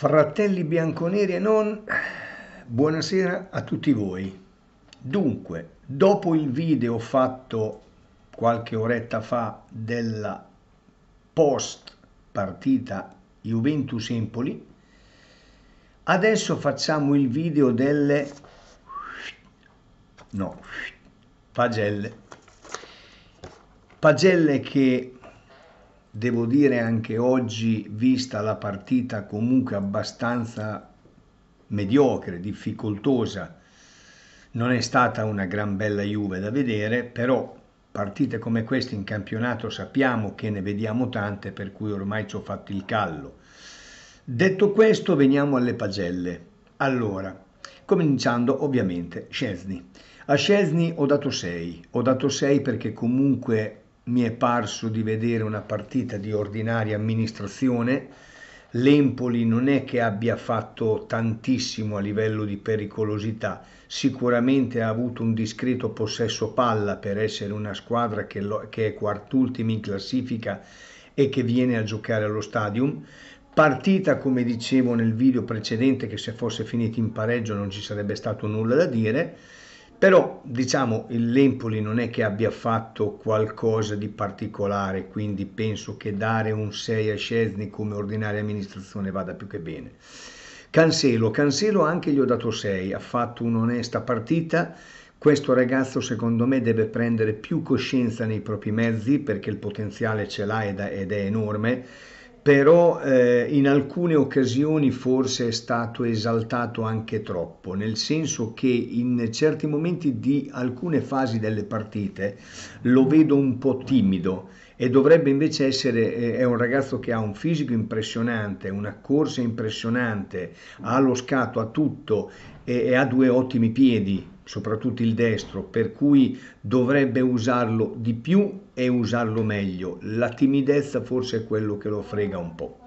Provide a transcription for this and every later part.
Fratelli bianconeri e non, buonasera a tutti voi. Dunque, dopo il video fatto qualche oretta fa della post partita Juventus-Empoli, adesso facciamo il video delle no, pagelle. Pagelle che devo dire anche oggi, vista la partita comunque abbastanza mediocre, difficoltosa, non è stata una gran bella Juve da vedere, però partite come queste in campionato sappiamo che ne vediamo tante, per cui ormai ci ho fatto il callo. Detto questo, veniamo alle pagelle. Allora, cominciando ovviamente Scesni. A Scesni ho dato 6, ho dato 6 perché comunque mi è parso di vedere una partita di ordinaria amministrazione. L'Empoli non è che abbia fatto tantissimo a livello di pericolosità, sicuramente ha avuto un discreto possesso palla per essere una squadra che, lo, che è quart'ultima in classifica e che viene a giocare allo stadium. Partita, come dicevo nel video precedente, che se fosse finita in pareggio non ci sarebbe stato nulla da dire però diciamo l'Empoli non è che abbia fatto qualcosa di particolare, quindi penso che dare un 6 a Scesni come ordinaria amministrazione vada più che bene. Cancelo, Cancelo anche gli ho dato 6, ha fatto un'onesta partita, questo ragazzo secondo me deve prendere più coscienza nei propri mezzi perché il potenziale ce l'ha ed è enorme però eh, in alcune occasioni forse è stato esaltato anche troppo, nel senso che in certi momenti di alcune fasi delle partite lo vedo un po' timido e dovrebbe invece essere, eh, è un ragazzo che ha un fisico impressionante, una corsa impressionante, ha lo scatto, ha tutto e, e ha due ottimi piedi soprattutto il destro, per cui dovrebbe usarlo di più e usarlo meglio. La timidezza forse è quello che lo frega un po'.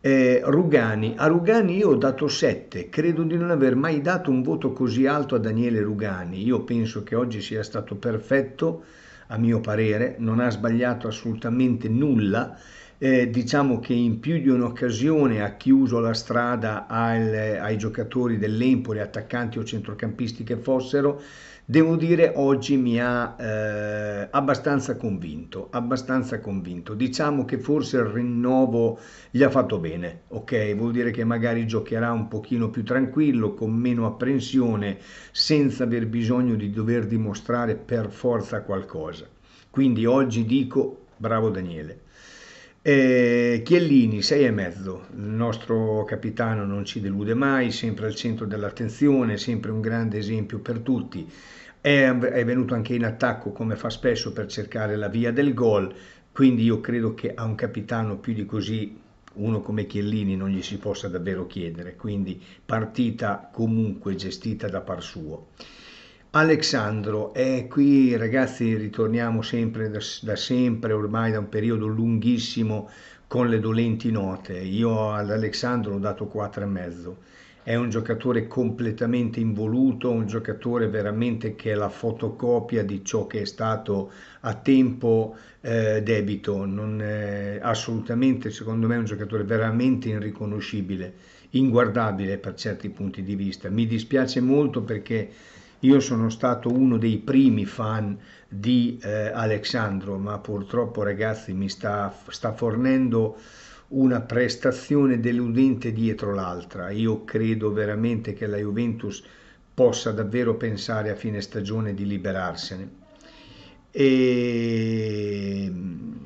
Eh, Rugani, a Rugani io ho dato 7, credo di non aver mai dato un voto così alto a Daniele Rugani, io penso che oggi sia stato perfetto, a mio parere, non ha sbagliato assolutamente nulla eh, diciamo che in più di un'occasione ha chiuso la strada al, ai giocatori dell'Empoli, attaccanti o centrocampisti che fossero, devo dire oggi mi ha eh, abbastanza convinto, abbastanza convinto. Diciamo che forse il rinnovo gli ha fatto bene, ok? Vuol dire che magari giocherà un pochino più tranquillo, con meno apprensione, senza aver bisogno di dover dimostrare per forza qualcosa. Quindi oggi dico bravo Daniele. Eh, e Chiellini 6,5, il nostro capitano non ci delude mai, sempre al centro dell'attenzione, sempre un grande esempio per tutti. È, è venuto anche in attacco come fa spesso per cercare la via del gol, quindi io credo che a un capitano più di così uno come Chiellini non gli si possa davvero chiedere, quindi partita comunque gestita da par suo. Alexandro, e eh, qui ragazzi ritorniamo sempre da, da, sempre, ormai da un periodo lunghissimo con le dolenti note. Io ad Alexandro ho dato e mezzo. È un giocatore completamente involuto, un giocatore veramente che è la fotocopia di ciò che è stato a tempo eh, debito. assolutamente, secondo me, un giocatore veramente irriconoscibile, inguardabile per certi punti di vista. Mi dispiace molto perché io sono stato uno dei primi fan di eh, Alexandro, ma purtroppo ragazzi mi sta, sta fornendo una prestazione deludente dietro l'altra. Io credo veramente che la Juventus possa davvero pensare a fine stagione di liberarsene. E... Ehm,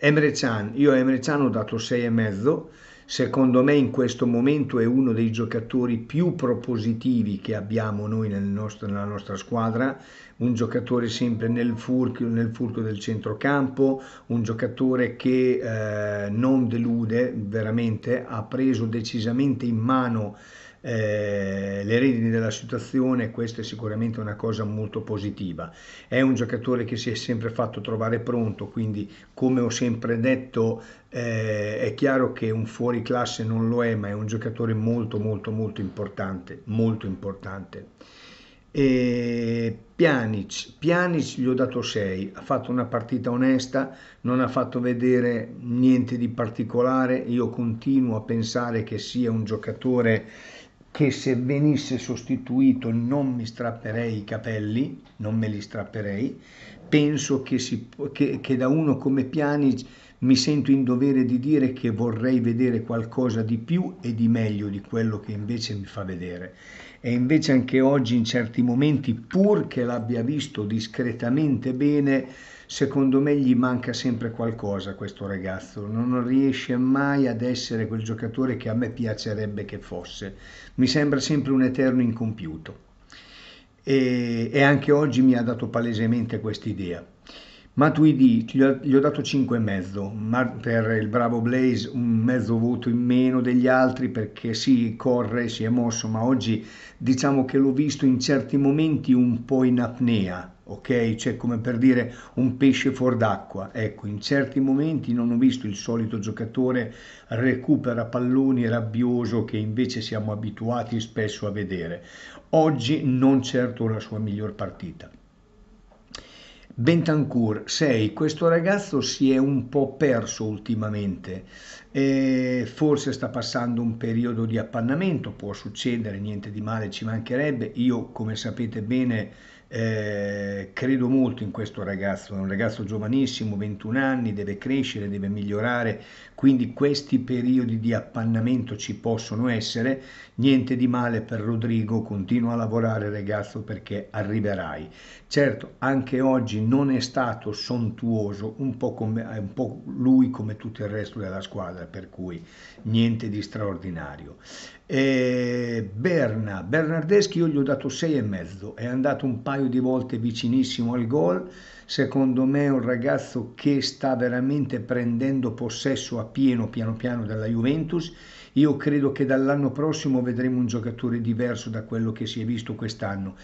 Emre Can, io a Emre Can ho dato 6,5 secondo me in questo momento è uno dei giocatori più propositivi che abbiamo noi nel nostro, nella nostra squadra, un giocatore sempre nel furto, nel furto del centrocampo, un giocatore che eh, non delude veramente, ha preso decisamente in mano eh, le redini della situazione, questa è sicuramente una cosa molto positiva. È un giocatore che si è sempre fatto trovare pronto, quindi come ho sempre detto eh, è chiaro che un fuori classe non lo è, ma è un giocatore molto molto molto importante, molto importante. E Pjanic, Pjanic gli ho dato 6, ha fatto una partita onesta, non ha fatto vedere niente di particolare, io continuo a pensare che sia un giocatore che se venisse sostituito non mi strapperei i capelli, non me li strapperei, penso che, si, che, che da uno come Pianic mi sento in dovere di dire che vorrei vedere qualcosa di più e di meglio di quello che invece mi fa vedere. E invece anche oggi in certi momenti, pur che l'abbia visto discretamente bene, secondo me gli manca sempre qualcosa a questo ragazzo, non riesce mai ad essere quel giocatore che a me piacerebbe che fosse, mi sembra sempre un eterno incompiuto e, e anche oggi mi ha dato palesemente questa idea. Matuidi gli ho, gli ho dato 5,5 per il bravo Blaze, un mezzo voto in meno degli altri perché si corre, si è mosso, ma oggi diciamo che l'ho visto in certi momenti un po' in apnea, ok? Cioè come per dire un pesce fuor d'acqua. Ecco, in certi momenti non ho visto il solito giocatore recupera palloni rabbioso che invece siamo abituati spesso a vedere. Oggi non certo la sua miglior partita. Bentancur, sei, questo ragazzo si è un po' perso ultimamente, e forse sta passando un periodo di appannamento, può succedere, niente di male, ci mancherebbe, io come sapete bene eh, credo molto in questo ragazzo, è un ragazzo giovanissimo, 21 anni, deve crescere, deve migliorare, quindi questi periodi di appannamento ci possono essere, niente di male per Rodrigo, continua a lavorare ragazzo perché arriverai. Certo, anche oggi non è stato sontuoso, un po', come, eh, un po lui come tutto il resto della squadra, per cui niente di straordinario. E Berna, Bernardeschi io gli ho dato 6,5, è andato un paio di volte vicinissimo al gol, secondo me è un ragazzo che sta veramente prendendo possesso a pieno piano piano dalla Juventus, io credo che dall'anno prossimo vedremo un giocatore diverso da quello che si è visto quest'anno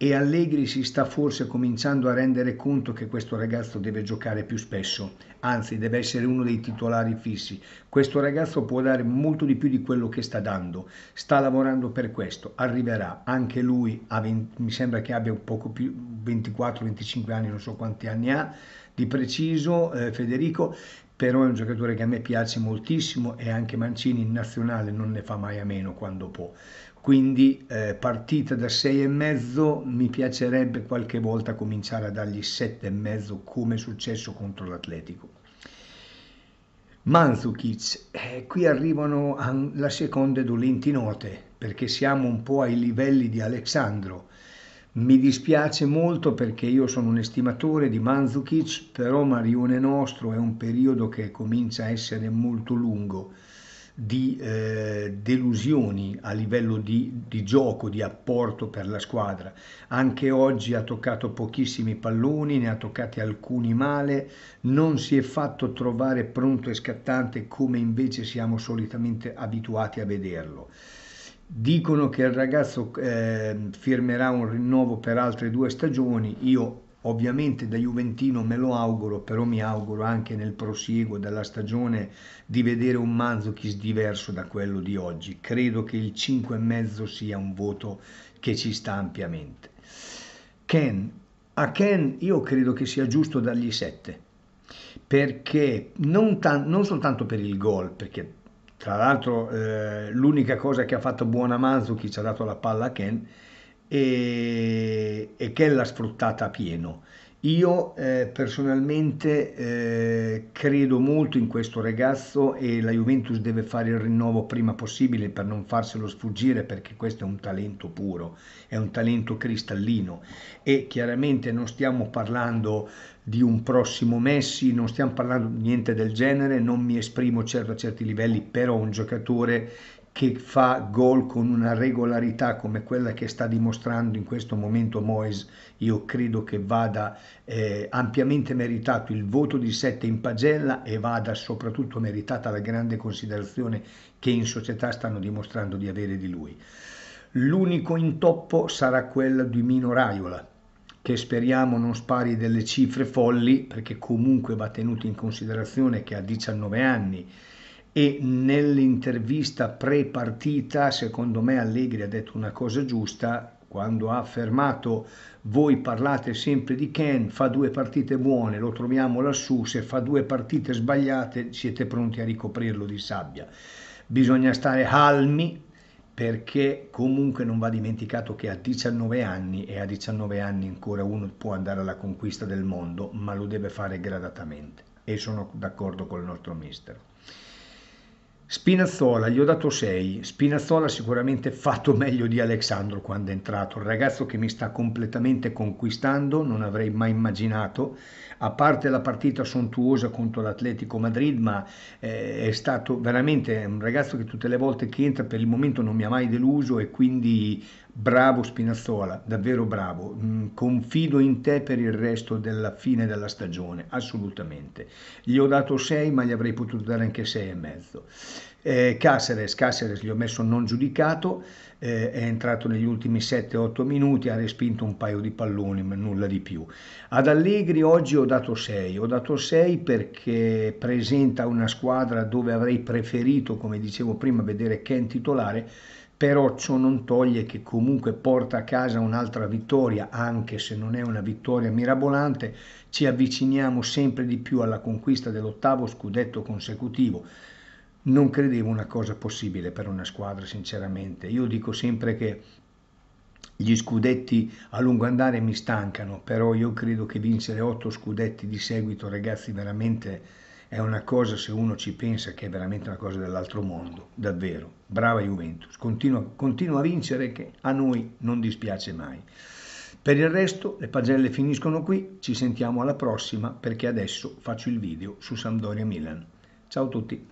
e Allegri si sta forse cominciando a rendere conto che questo ragazzo deve giocare più spesso, anzi deve essere uno dei titolari fissi. Questo ragazzo può dare molto di più di quello che sta dando, sta lavorando per questo, arriverà anche lui, 20, mi sembra che abbia un poco più 24-25 anni, non so quanti anni ha di preciso, eh, Federico, però è un giocatore che a me piace moltissimo e anche Mancini in nazionale non ne fa mai a meno quando può quindi eh, partita da 6,5 mi piacerebbe qualche volta cominciare a dargli 7,5 come è successo contro l'Atletico. Manzukic, eh, qui arrivano le seconde dolenti note perché siamo un po' ai livelli di Alexandro. Mi dispiace molto perché io sono un estimatore di Manzukic, però Marione Nostro è un periodo che comincia a essere molto lungo di eh, delusioni a livello di, di, gioco, di apporto per la squadra. Anche oggi ha toccato pochissimi palloni, ne ha toccati alcuni male, non si è fatto trovare pronto e scattante come invece siamo solitamente abituati a vederlo. Dicono che il ragazzo eh, firmerà un rinnovo per altre due stagioni, io ovviamente da Juventino me lo auguro, però mi auguro anche nel prosieguo della stagione di vedere un Manzukic diverso da quello di oggi. Credo che il 5,5 sia un voto che ci sta ampiamente. Ken, a Ken io credo che sia giusto dargli 7 perché non, tan- non soltanto per il gol, perché tra l'altro eh, l'unica cosa che ha fatto buona ci ha dato la palla a Ken, e, e che l'ha sfruttata a pieno. Io eh, personalmente eh, credo molto in questo ragazzo e la Juventus deve fare il rinnovo prima possibile per non farselo sfuggire perché questo è un talento puro, è un talento cristallino e chiaramente non stiamo parlando di un prossimo Messi, non stiamo parlando di niente del genere, non mi esprimo certo a certi livelli, però un giocatore che fa gol con una regolarità come quella che sta dimostrando in questo momento Moyes, io credo che vada eh, ampiamente meritato il voto di 7 in pagella e vada soprattutto meritata la grande considerazione che in società stanno dimostrando di avere di lui. L'unico intoppo sarà quello di Mino Raiola, che speriamo non spari delle cifre folli, perché comunque va tenuto in considerazione che a 19 anni e nell'intervista pre-partita, secondo me Allegri ha detto una cosa giusta quando ha affermato voi parlate sempre di Ken, fa due partite buone, lo troviamo lassù, se fa due partite sbagliate siete pronti a ricoprirlo di sabbia. Bisogna stare calmi perché comunque non va dimenticato che a 19 anni e a 19 anni ancora uno può andare alla conquista del mondo, ma lo deve fare gradatamente e sono d'accordo con il nostro mister. Spinazzola gli ho dato 6, Spinazzola sicuramente fatto meglio di Alexandro quando è entrato, il ragazzo che mi sta completamente conquistando, non avrei mai immaginato, a parte la partita sontuosa contro l'Atletico Madrid, ma eh, è stato veramente un ragazzo che tutte le volte che entra per il momento non mi ha mai deluso e quindi Bravo Spinazzola, davvero bravo. Mm, confido in te per il resto della fine della stagione, assolutamente. Gli ho dato 6, ma gli avrei potuto dare anche 6,5. Eh, Caceres, Caceres gli ho messo non giudicato, eh, è entrato negli ultimi 7-8 minuti, ha respinto un paio di palloni, ma nulla di più. Ad Allegri oggi ho dato 6, ho dato 6 perché presenta una squadra dove avrei preferito, come dicevo prima, vedere Ken titolare però ciò non toglie che comunque porta a casa un'altra vittoria, anche se non è una vittoria mirabolante, ci avviciniamo sempre di più alla conquista dell'ottavo scudetto consecutivo. Non credevo una cosa possibile per una squadra, sinceramente. Io dico sempre che gli scudetti a lungo andare mi stancano, però io credo che vincere otto scudetti di seguito, ragazzi, veramente è una cosa, se uno ci pensa, che è veramente una cosa dell'altro mondo, davvero. Brava Juventus, continua, continua a vincere che a noi non dispiace mai. Per il resto le pagelle finiscono qui, ci sentiamo alla prossima perché adesso faccio il video su Sampdoria Milan. Ciao a tutti!